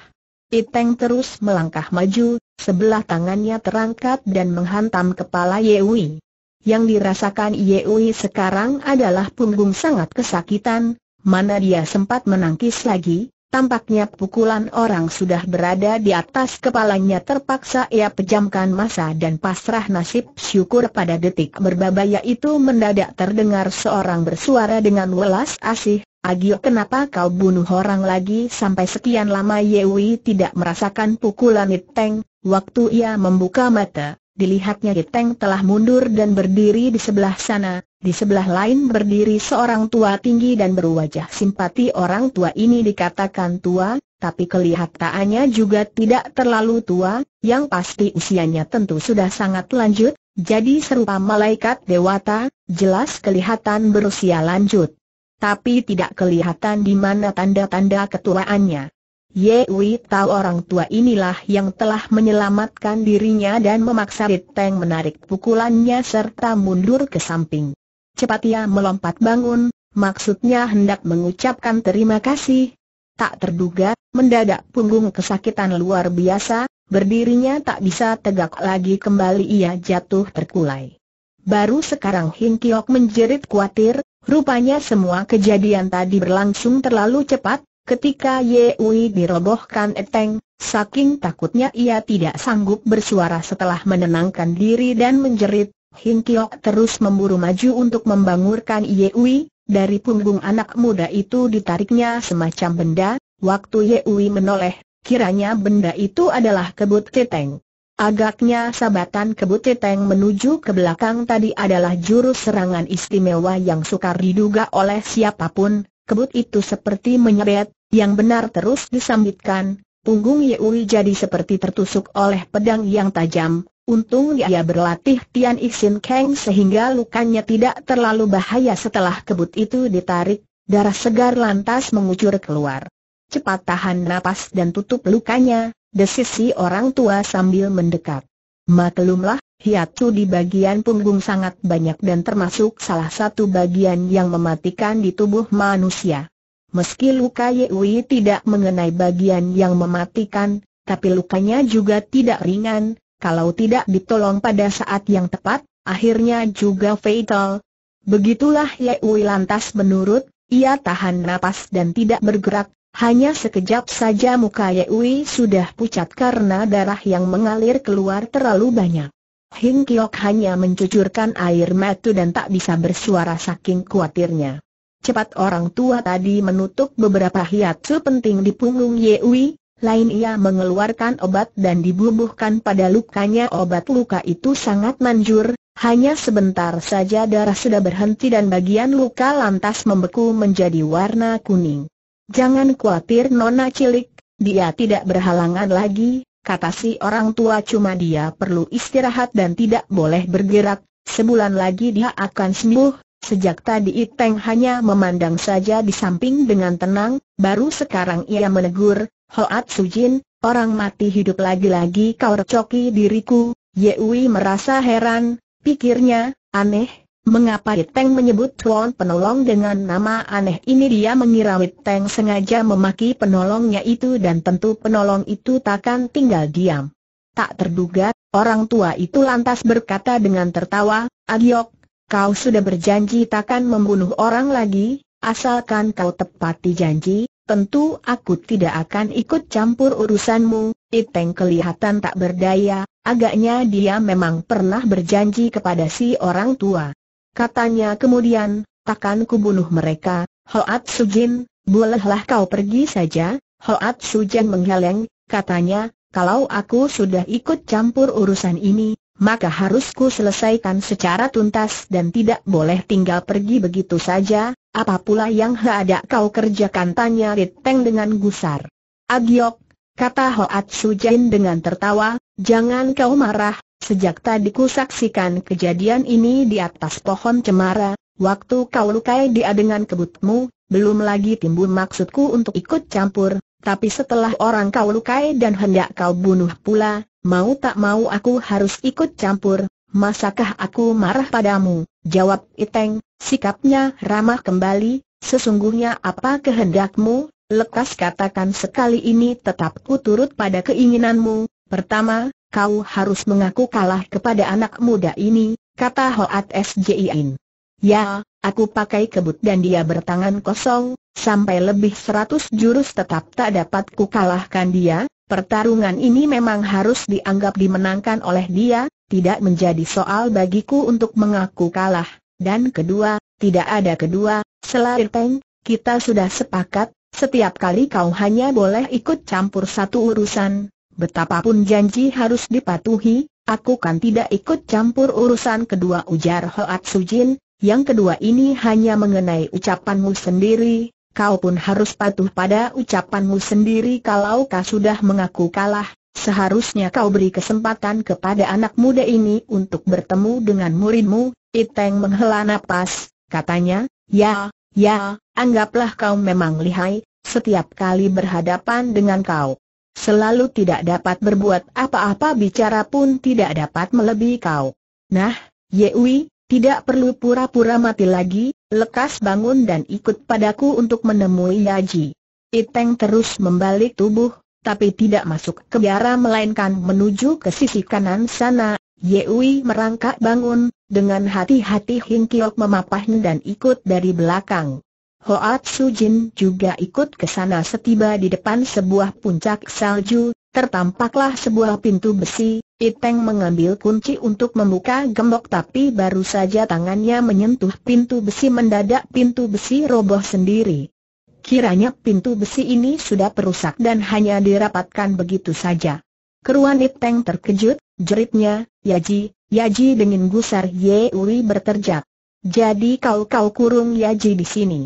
Iteng terus melangkah maju, sebelah tangannya terangkat dan menghantam kepala Yui. Yang dirasakan Yui sekarang adalah punggung sangat kesakitan, mana dia sempat menangkis lagi, Tampaknya pukulan orang sudah berada di atas kepalanya terpaksa ia pejamkan masa dan pasrah nasib syukur pada detik berbabaya itu mendadak terdengar seorang bersuara dengan welas asih, Agio kenapa kau bunuh orang lagi sampai sekian lama Yewi tidak merasakan pukulan Niteng, waktu ia membuka mata, dilihatnya Giteng telah mundur dan berdiri di sebelah sana, di sebelah lain berdiri seorang tua tinggi dan berwajah simpati orang tua ini dikatakan tua, tapi kelihatannya juga tidak terlalu tua, yang pasti usianya tentu sudah sangat lanjut, jadi serupa malaikat dewata, jelas kelihatan berusia lanjut. Tapi tidak kelihatan di mana tanda-tanda ketuaannya. Ye Wei tahu orang tua inilah yang telah menyelamatkan dirinya dan memaksa Riteng menarik pukulannya serta mundur ke samping. Cepat ia melompat bangun, maksudnya hendak mengucapkan terima kasih. Tak terduga, mendadak punggung kesakitan luar biasa, berdirinya tak bisa tegak lagi kembali ia jatuh terkulai. Baru sekarang Hing Kiok menjerit khawatir, rupanya semua kejadian tadi berlangsung terlalu cepat, Ketika Ye Ui dirobohkan Eteng, saking takutnya ia tidak sanggup bersuara setelah menenangkan diri dan menjerit, Hing Kiok terus memburu maju untuk membangunkan Ye Ui. dari punggung anak muda itu ditariknya semacam benda, waktu Ye Ui menoleh, kiranya benda itu adalah kebut Eteng. Agaknya sabatan kebut Eteng menuju ke belakang tadi adalah jurus serangan istimewa yang sukar diduga oleh siapapun, kebut itu seperti menyeret, yang benar terus disambitkan, punggung Yeui jadi seperti tertusuk oleh pedang yang tajam. Untung dia berlatih Tian Ixin Kang sehingga lukanya tidak terlalu bahaya setelah kebut itu ditarik, darah segar lantas mengucur keluar. Cepat tahan napas dan tutup lukanya, desisi orang tua sambil mendekat. Maklumlah, hiatu di bagian punggung sangat banyak dan termasuk salah satu bagian yang mematikan di tubuh manusia. Meski luka Yui tidak mengenai bagian yang mematikan, tapi lukanya juga tidak ringan, kalau tidak ditolong pada saat yang tepat, akhirnya juga fatal. Begitulah Yui lantas menurut, ia tahan napas dan tidak bergerak, hanya sekejap saja muka Yui sudah pucat karena darah yang mengalir keluar terlalu banyak. Hing Kiok hanya mencucurkan air mata dan tak bisa bersuara saking kuatirnya. Cepat orang tua tadi menutup beberapa hiatsu penting di punggung Yewi, lain ia mengeluarkan obat dan dibubuhkan pada lukanya obat luka itu sangat manjur, hanya sebentar saja darah sudah berhenti dan bagian luka lantas membeku menjadi warna kuning. Jangan khawatir Nona Cilik, dia tidak berhalangan lagi, kata si orang tua cuma dia perlu istirahat dan tidak boleh bergerak, sebulan lagi dia akan sembuh, Sejak tadi Iteng hanya memandang saja di samping dengan tenang, baru sekarang ia menegur, Hoat Sujin, orang mati hidup lagi-lagi kau recoki diriku, Yewi merasa heran, pikirnya, aneh, Mengapa Teng menyebut Tuan penolong dengan nama aneh ini dia mengira Teng sengaja memaki penolongnya itu dan tentu penolong itu takkan tinggal diam. Tak terduga, orang tua itu lantas berkata dengan tertawa, Adiok, kau sudah berjanji takkan membunuh orang lagi, asalkan kau tepati janji, tentu aku tidak akan ikut campur urusanmu. Iteng kelihatan tak berdaya, agaknya dia memang pernah berjanji kepada si orang tua. Katanya kemudian, takkan bunuh mereka, Hoat Sujin, bolehlah kau pergi saja, Hoat Sujin menggeleng, katanya, kalau aku sudah ikut campur urusan ini, maka harus ku selesaikan secara tuntas dan tidak boleh tinggal pergi begitu saja, apa pula yang ada kau kerjakan tanya Riteng dengan gusar. Agiok, kata Hoat Sujin dengan tertawa, jangan kau marah, Sejak tadi ku saksikan kejadian ini di atas pohon cemara, waktu kau lukai dia dengan kebutmu, belum lagi timbul maksudku untuk ikut campur, tapi setelah orang kau lukai dan hendak kau bunuh pula, mau tak mau aku harus ikut campur, masakah aku marah padamu? Jawab Iteng, sikapnya ramah kembali, sesungguhnya apa kehendakmu, lekas katakan sekali ini tetap ku turut pada keinginanmu, pertama, kau harus mengaku kalah kepada anak muda ini, kata Hoat Sjiin. Ya, aku pakai kebut dan dia bertangan kosong, sampai lebih seratus jurus tetap tak dapat ku kalahkan dia, pertarungan ini memang harus dianggap dimenangkan oleh dia, tidak menjadi soal bagiku untuk mengaku kalah. Dan kedua, tidak ada kedua, selain Peng, kita sudah sepakat, setiap kali kau hanya boleh ikut campur satu urusan, Betapapun janji harus dipatuhi, aku kan tidak ikut campur urusan kedua ujar Hoat Sujin, yang kedua ini hanya mengenai ucapanmu sendiri, kau pun harus patuh pada ucapanmu sendiri kalau kau sudah mengaku kalah, seharusnya kau beri kesempatan kepada anak muda ini untuk bertemu dengan muridmu, Iteng menghela nafas. katanya, ya, ya, anggaplah kau memang lihai, setiap kali berhadapan dengan kau Selalu tidak dapat berbuat apa-apa bicara pun tidak dapat melebihi kau. Nah, Yewi, tidak perlu pura-pura mati lagi, lekas bangun dan ikut padaku untuk menemui Yaji. Iteng terus membalik tubuh, tapi tidak masuk ke biara melainkan menuju ke sisi kanan sana. Yewi merangkak bangun, dengan hati-hati Hing memapahnya dan ikut dari belakang. Hoat Su Jin juga ikut ke sana setiba di depan sebuah puncak salju, tertampaklah sebuah pintu besi, Iteng mengambil kunci untuk membuka gembok tapi baru saja tangannya menyentuh pintu besi mendadak pintu besi roboh sendiri. Kiranya pintu besi ini sudah perusak dan hanya dirapatkan begitu saja. Keruan Iteng terkejut, jeritnya, Yaji, Yaji dengan gusar Yeuri berterjak. Jadi kau-kau kurung Yaji di sini.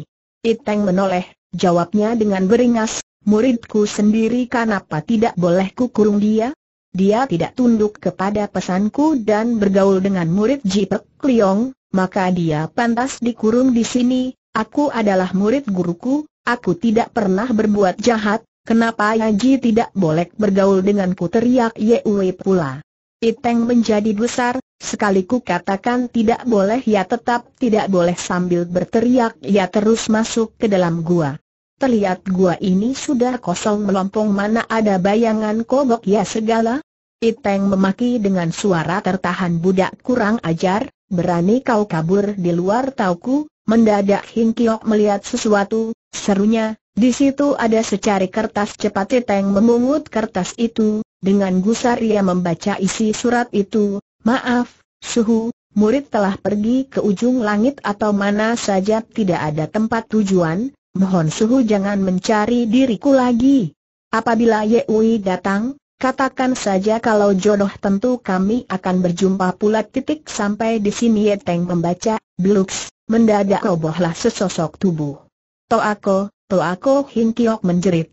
Iteng menoleh, jawabnya dengan beringas, muridku sendiri kenapa tidak boleh kukurung dia? Dia tidak tunduk kepada pesanku dan bergaul dengan murid Jipek Kliong, maka dia pantas dikurung di sini, aku adalah murid guruku, aku tidak pernah berbuat jahat, kenapa Yaji tidak boleh bergaul denganku teriak Yewe pula. Iteng menjadi besar, Sekali ku katakan tidak boleh ya tetap tidak boleh sambil berteriak ya terus masuk ke dalam gua. Terlihat gua ini sudah kosong melompong mana ada bayangan kogok ya segala. Iteng memaki dengan suara tertahan budak kurang ajar, berani kau kabur di luar tauku, mendadak Hing Kiok melihat sesuatu, serunya, di situ ada secari kertas cepat Iteng memungut kertas itu, dengan gusar ia membaca isi surat itu, Maaf, suhu, murid telah pergi ke ujung langit atau mana saja tidak ada tempat tujuan, mohon suhu jangan mencari diriku lagi. Apabila Ye Wei datang, katakan saja kalau jodoh tentu kami akan berjumpa pula titik sampai di sini Ye Teng membaca, Bluks, mendadak robohlah sesosok tubuh. Toako, Toako Hin Kiok menjerit.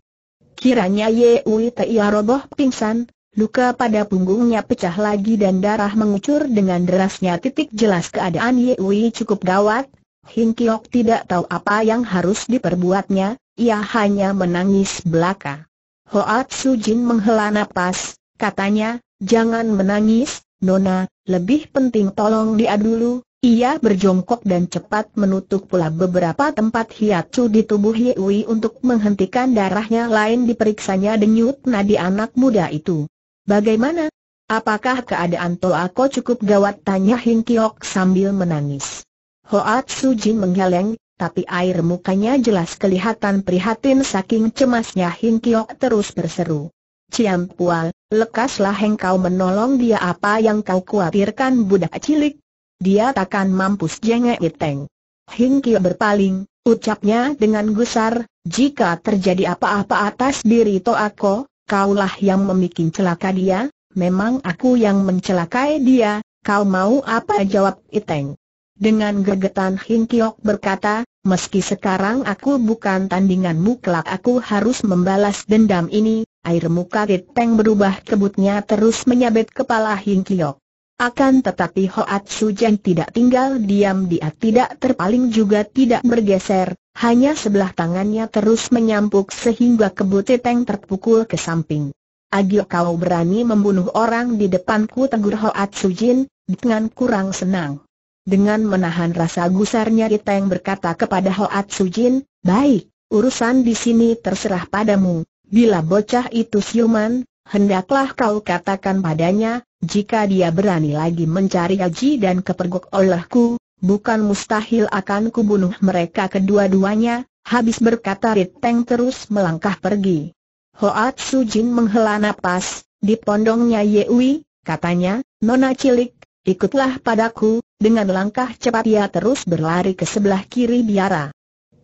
Kiranya Ye Ui Tia roboh pingsan, Luka pada punggungnya pecah lagi dan darah mengucur dengan derasnya titik jelas keadaan Ye Wei cukup gawat. Hing Kiok tidak tahu apa yang harus diperbuatnya, ia hanya menangis belaka. Hoat Su Jin menghela nafas, katanya, jangan menangis, Nona, lebih penting tolong dia dulu, ia berjongkok dan cepat menutup pula beberapa tempat hiatu di tubuh Ye Wei untuk menghentikan darahnya lain diperiksanya denyut nadi anak muda itu. Bagaimana? Apakah keadaan Toako cukup gawat? Tanya Hing Kiok sambil menangis. Hoat Jin menggeleng, tapi air mukanya jelas kelihatan prihatin saking cemasnya Hing Kiok terus berseru. Ciam Pual, lekaslah engkau menolong dia apa yang kau khawatirkan budak cilik. Dia takkan mampus jengek iteng. Hing Kiok berpaling, ucapnya dengan gusar, jika terjadi apa-apa atas diri Toako, kaulah yang memikin celaka dia, memang aku yang mencelakai dia, kau mau apa jawab Iteng. Dengan gegetan Hin Kiok berkata, meski sekarang aku bukan tandinganmu kelak aku harus membalas dendam ini, air muka Iteng berubah kebutnya terus menyabet kepala Hin Kiok. Akan tetapi Hoat Sujeng tidak tinggal diam dia tidak terpaling juga tidak bergeser, hanya sebelah tangannya terus menyampuk sehingga kebutiteng terpukul ke samping. Agil kau berani membunuh orang di depanku tegur Hoat Sujin, dengan kurang senang. Dengan menahan rasa gusarnya Riteng berkata kepada Hoat Sujin, baik, urusan di sini terserah padamu, bila bocah itu siuman, hendaklah kau katakan padanya, jika dia berani lagi mencari Haji dan kepergok olehku, bukan mustahil akan kubunuh mereka kedua-duanya, habis berkata Riteng terus melangkah pergi. Hoat Su Jin menghela nafas, di pondongnya Ye Ui, katanya, Nona Cilik, ikutlah padaku, dengan langkah cepat ia terus berlari ke sebelah kiri biara.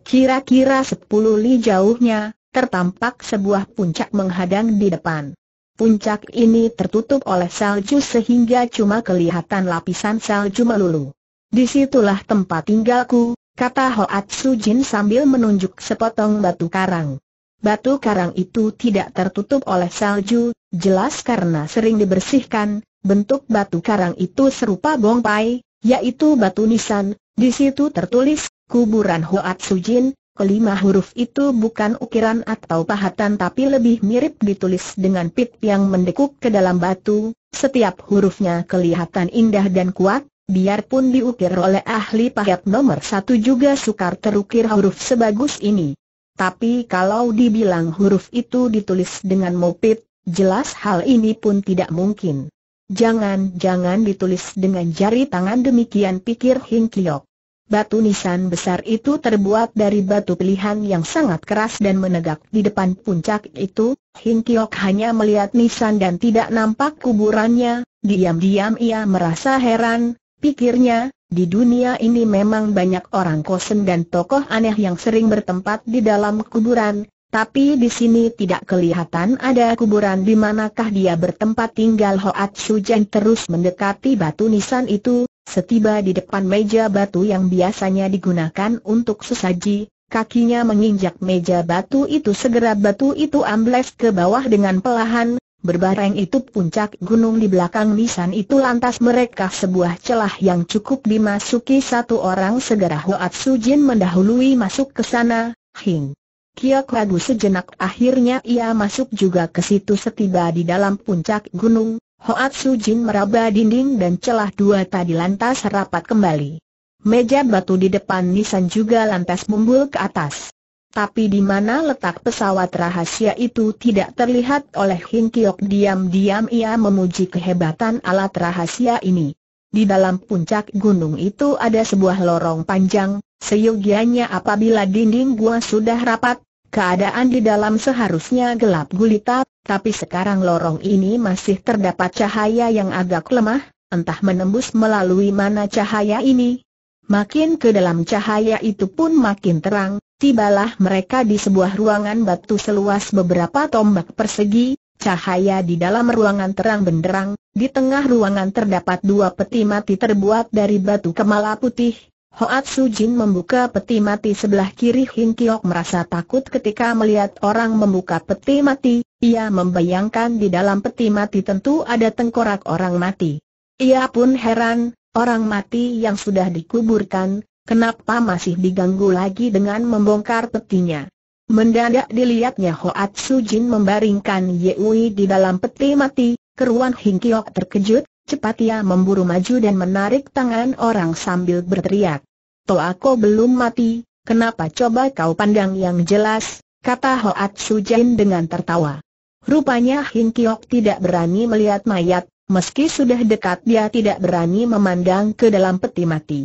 Kira-kira sepuluh li jauhnya, tertampak sebuah puncak menghadang di depan. Puncak ini tertutup oleh salju sehingga cuma kelihatan lapisan salju melulu. Disitulah tempat tinggalku, kata Hoat Sujin sambil menunjuk sepotong batu karang. Batu karang itu tidak tertutup oleh salju, jelas karena sering dibersihkan, bentuk batu karang itu serupa bongpai, yaitu batu nisan, di situ tertulis, kuburan Hoat Sujin, Kelima huruf itu bukan ukiran atau pahatan tapi lebih mirip ditulis dengan pit yang mendekuk ke dalam batu, setiap hurufnya kelihatan indah dan kuat, biarpun diukir oleh ahli pahat nomor satu juga sukar terukir huruf sebagus ini. Tapi kalau dibilang huruf itu ditulis dengan mopit, jelas hal ini pun tidak mungkin. Jangan-jangan ditulis dengan jari tangan demikian pikir Hing Kiyok. Batu nisan besar itu terbuat dari batu pilihan yang sangat keras dan menegak di depan puncak itu. Hing Kiok hanya melihat nisan dan tidak nampak kuburannya. Diam-diam ia merasa heran, pikirnya, di dunia ini memang banyak orang kosong dan tokoh aneh yang sering bertempat di dalam kuburan, tapi di sini tidak kelihatan ada kuburan di manakah dia bertempat tinggal Hoat Sujen terus mendekati batu nisan itu, setiba di depan meja batu yang biasanya digunakan untuk sesaji, kakinya menginjak meja batu itu segera batu itu ambles ke bawah dengan pelahan, berbareng itu puncak gunung di belakang nisan itu lantas mereka sebuah celah yang cukup dimasuki satu orang segera Hoat Sujin mendahului masuk ke sana, Hing. Kiok ragu sejenak akhirnya ia masuk juga ke situ setiba di dalam puncak gunung, Hoat Su Jin meraba dinding dan celah dua tadi lantas rapat kembali. Meja batu di depan nisan juga lantas mumbul ke atas. Tapi di mana letak pesawat rahasia itu tidak terlihat oleh Hing Kiok diam-diam ia memuji kehebatan alat rahasia ini. Di dalam puncak gunung itu ada sebuah lorong panjang, Seyogianya apabila dinding gua sudah rapat, keadaan di dalam seharusnya gelap gulita, tapi sekarang lorong ini masih terdapat cahaya yang agak lemah, entah menembus melalui mana cahaya ini. Makin ke dalam cahaya itu pun makin terang, tibalah mereka di sebuah ruangan batu seluas beberapa tombak persegi, cahaya di dalam ruangan terang benderang, di tengah ruangan terdapat dua peti mati terbuat dari batu kemala putih, Hoat Su Jin membuka peti mati sebelah kiri Hin Kiok merasa takut ketika melihat orang membuka peti mati, ia membayangkan di dalam peti mati tentu ada tengkorak orang mati. Ia pun heran, orang mati yang sudah dikuburkan, kenapa masih diganggu lagi dengan membongkar petinya. Mendadak dilihatnya Hoat Su Jin membaringkan Yeui di dalam peti mati, keruan Hin Kiok terkejut, Cepat ia memburu maju dan menarik tangan orang sambil berteriak. aku belum mati, kenapa coba kau pandang yang jelas, kata Hoat Sujin dengan tertawa. Rupanya Hing Kiok tidak berani melihat mayat, meski sudah dekat dia tidak berani memandang ke dalam peti mati.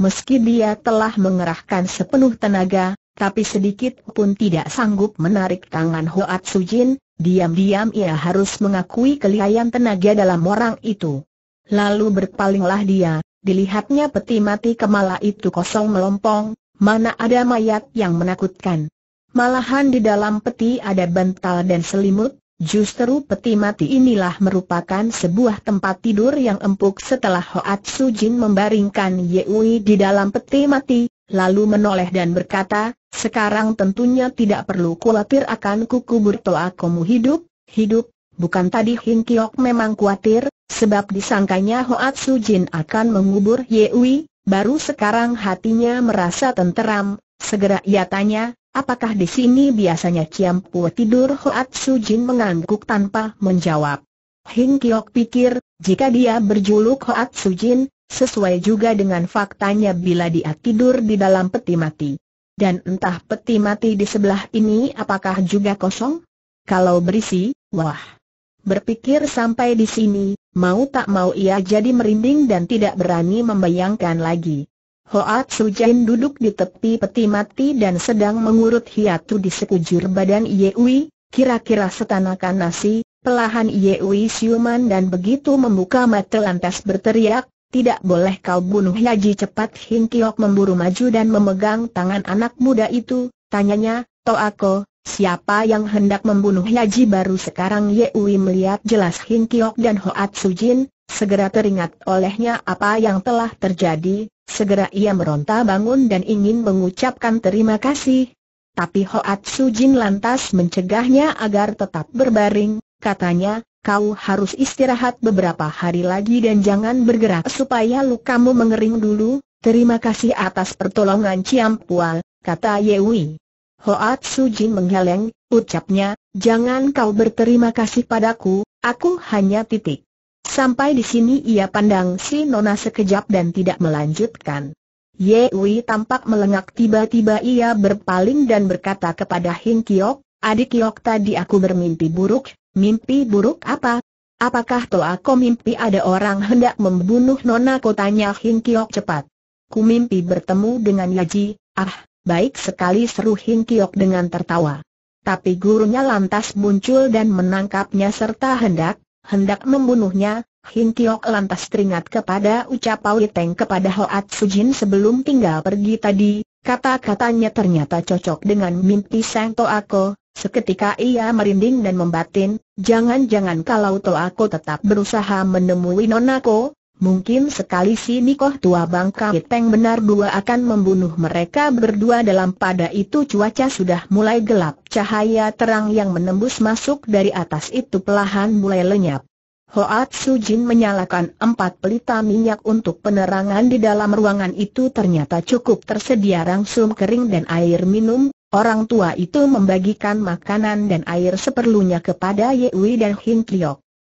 Meski dia telah mengerahkan sepenuh tenaga, tapi sedikit pun tidak sanggup menarik tangan Hoat Sujin, diam-diam ia harus mengakui kelihayan tenaga dalam orang itu. Lalu berpalinglah dia, dilihatnya peti mati kemala itu kosong melompong, mana ada mayat yang menakutkan. Malahan di dalam peti ada bantal dan selimut, Justru peti mati inilah merupakan sebuah tempat tidur yang empuk setelah Hoat Sujin membaringkan Yehui di dalam peti mati, lalu menoleh dan berkata, sekarang tentunya tidak perlu kuatir akan kukubur kamu hidup, hidup, bukan tadi Hin Kiok memang kuatir, sebab disangkanya Hoat Jin akan mengubur Yewi, baru sekarang hatinya merasa tenteram, segera ia tanya, apakah di sini biasanya Ciam Pu tidur Hoat Jin mengangguk tanpa menjawab. Hin Kiok pikir, jika dia berjuluk Hoat Jin, sesuai juga dengan faktanya bila dia tidur di dalam peti mati. Dan entah peti mati di sebelah ini apakah juga kosong? Kalau berisi, wah. Berpikir sampai di sini, mau tak mau ia jadi merinding dan tidak berani membayangkan lagi. Hoat Sujain duduk di tepi peti mati dan sedang mengurut hiatu di sekujur badan Yewi, kira-kira setanakan nasi, pelahan Yewi siuman dan begitu membuka mata lantas berteriak, tidak boleh kau bunuh Yaji cepat Hing Kiok memburu maju dan memegang tangan anak muda itu, tanyanya, Toako, siapa yang hendak membunuh Yaji baru sekarang Yeui melihat jelas Hing Kiok dan Hoat Sujin, segera teringat olehnya apa yang telah terjadi, segera ia meronta bangun dan ingin mengucapkan terima kasih. Tapi Hoat Sujin lantas mencegahnya agar tetap berbaring, katanya, kau harus istirahat beberapa hari lagi dan jangan bergerak supaya lukamu mengering dulu, terima kasih atas pertolongan Pual, kata Yewi. Hoat Sujin menggeleng, ucapnya, jangan kau berterima kasih padaku, aku hanya titik. Sampai di sini ia pandang si Nona sekejap dan tidak melanjutkan. Yewi tampak melengak tiba-tiba ia berpaling dan berkata kepada Hing Kiok, adik Kiok tadi aku bermimpi buruk, Mimpi buruk apa? Apakah toh aku mimpi ada orang hendak membunuh nona kotanya Hing Kiok cepat? Ku mimpi bertemu dengan Yaji, ah, baik sekali seru Hing Kiok dengan tertawa. Tapi gurunya lantas muncul dan menangkapnya serta hendak, hendak membunuhnya, Hing Kiok lantas teringat kepada ucap Pawi Teng kepada Hoat Sujin sebelum tinggal pergi tadi, kata-katanya ternyata cocok dengan mimpi Sang aku. Seketika ia merinding dan membatin, jangan-jangan kalau Toako tetap berusaha menemui Nonako, mungkin sekali si Nikoh tua bangka Peng benar dua akan membunuh mereka berdua dalam pada itu cuaca sudah mulai gelap. Cahaya terang yang menembus masuk dari atas itu pelahan mulai lenyap. Hoat Jin menyalakan empat pelita minyak untuk penerangan di dalam ruangan itu ternyata cukup tersedia rangsum kering dan air minum, Orang tua itu membagikan makanan dan air seperlunya kepada Yewi dan Hin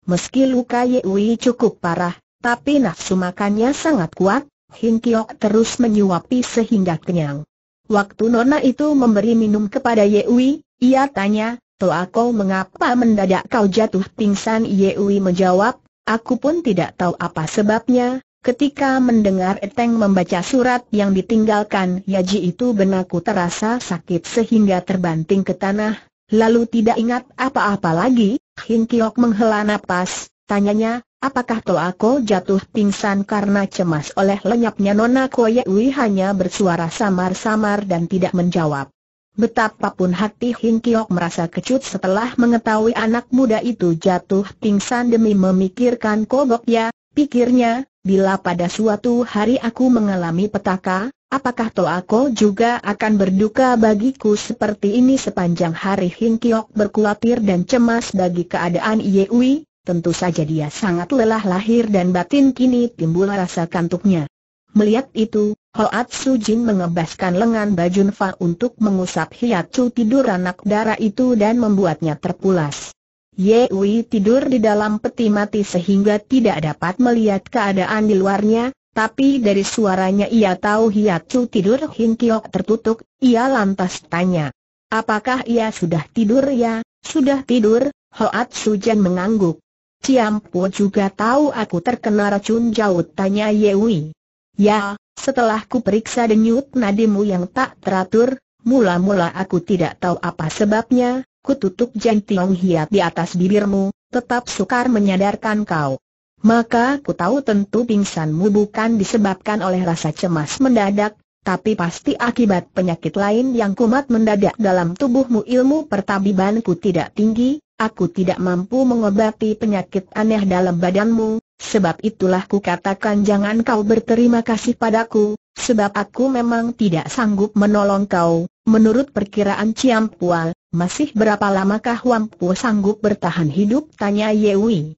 Meski luka Yewi cukup parah, tapi nafsu makannya sangat kuat, Hin terus menyuapi sehingga kenyang. Waktu Nona itu memberi minum kepada Yewi, ia tanya, Toa kau mengapa mendadak kau jatuh pingsan Yewi menjawab, aku pun tidak tahu apa sebabnya, Ketika mendengar Eteng membaca surat yang ditinggalkan Yaji itu benakku terasa sakit sehingga terbanting ke tanah, lalu tidak ingat apa-apa lagi, Hinkyok Kiok menghela napas, tanyanya, apakah Toako jatuh pingsan karena cemas oleh lenyapnya Nona Koyewi hanya bersuara samar-samar dan tidak menjawab. Betapapun hati Hinkyok Kiok merasa kecut setelah mengetahui anak muda itu jatuh pingsan demi memikirkan koboknya, pikirnya, Bila pada suatu hari aku mengalami petaka, apakah Toako juga akan berduka bagiku seperti ini sepanjang hari Hing Kiok berkulatir dan cemas bagi keadaan Yewi? Tentu saja dia sangat lelah lahir dan batin kini timbul rasa kantuknya. Melihat itu, Hoat Jin mengebaskan lengan Bajun Fa untuk mengusap hiatsu tidur anak darah itu dan membuatnya terpulas. Yewi tidur di dalam peti mati sehingga tidak dapat melihat keadaan di luarnya, tapi dari suaranya ia tahu Hiatsu tidur Hin Kiok tertutup, ia lantas tanya. Apakah ia sudah tidur ya? Sudah tidur, Hoat Sujan mengangguk. Ciampu juga tahu aku terkena racun jauh, tanya Yewi. Ya, setelah ku periksa denyut nadimu yang tak teratur, mula-mula aku tidak tahu apa sebabnya, kututuk tutup Tiong Hiat di atas bibirmu, tetap sukar menyadarkan kau. Maka ku tahu tentu pingsanmu bukan disebabkan oleh rasa cemas mendadak, tapi pasti akibat penyakit lain yang kumat mendadak dalam tubuhmu ilmu pertabibanku tidak tinggi, aku tidak mampu mengobati penyakit aneh dalam badanmu, sebab itulah ku katakan jangan kau berterima kasih padaku, sebab aku memang tidak sanggup menolong kau, menurut perkiraan Ciampual, masih berapa lamakah Wampu sanggup bertahan hidup? Tanya Yewi.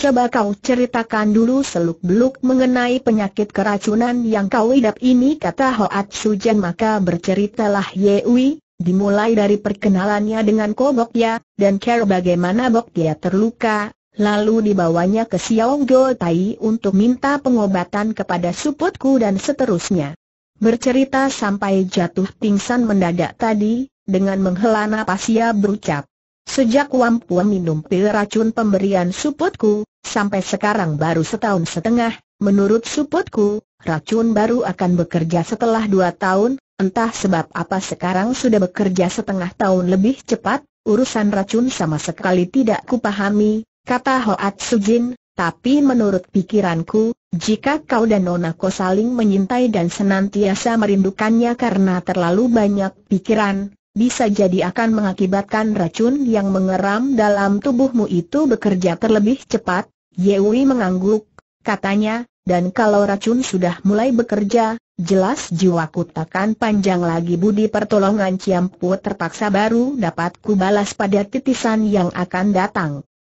Coba kau ceritakan dulu seluk-beluk mengenai penyakit keracunan yang kau idap ini kata Hoat Sujan maka berceritalah Yewi, dimulai dari perkenalannya dengan ya, dan care bagaimana bok dia ya terluka, lalu dibawanya ke Xiao Go Tai untuk minta pengobatan kepada suputku dan seterusnya. Bercerita sampai jatuh pingsan mendadak tadi, dengan menghela napas ia berucap. Sejak Wampu minum pil racun pemberian suputku, sampai sekarang baru setahun setengah, menurut suputku, racun baru akan bekerja setelah dua tahun, entah sebab apa sekarang sudah bekerja setengah tahun lebih cepat, urusan racun sama sekali tidak kupahami, kata Hoat Sujin, tapi menurut pikiranku, jika kau dan Nonako saling menyintai dan senantiasa merindukannya karena terlalu banyak pikiran, bisa jadi akan mengakibatkan racun yang mengeram dalam tubuhmu itu bekerja terlebih cepat, Yewi mengangguk, katanya, dan kalau racun sudah mulai bekerja, jelas jiwaku takkan panjang lagi budi pertolongan Ciampu terpaksa baru dapat kubalas pada titisan yang akan datang.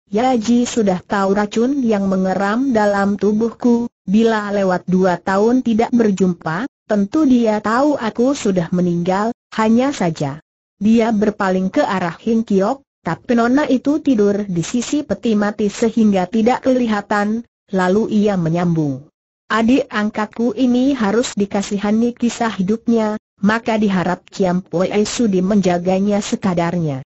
Ya, Ji sudah tahu racun yang mengeram dalam tubuhku, bila lewat dua tahun tidak berjumpa, tentu dia tahu aku sudah meninggal, hanya saja dia berpaling ke arah Hing Kiok, tapi nona itu tidur di sisi peti mati sehingga tidak kelihatan, lalu ia menyambung. Adik angkatku ini harus dikasihani kisah hidupnya, maka diharap Ciam Pue Sudi menjaganya sekadarnya.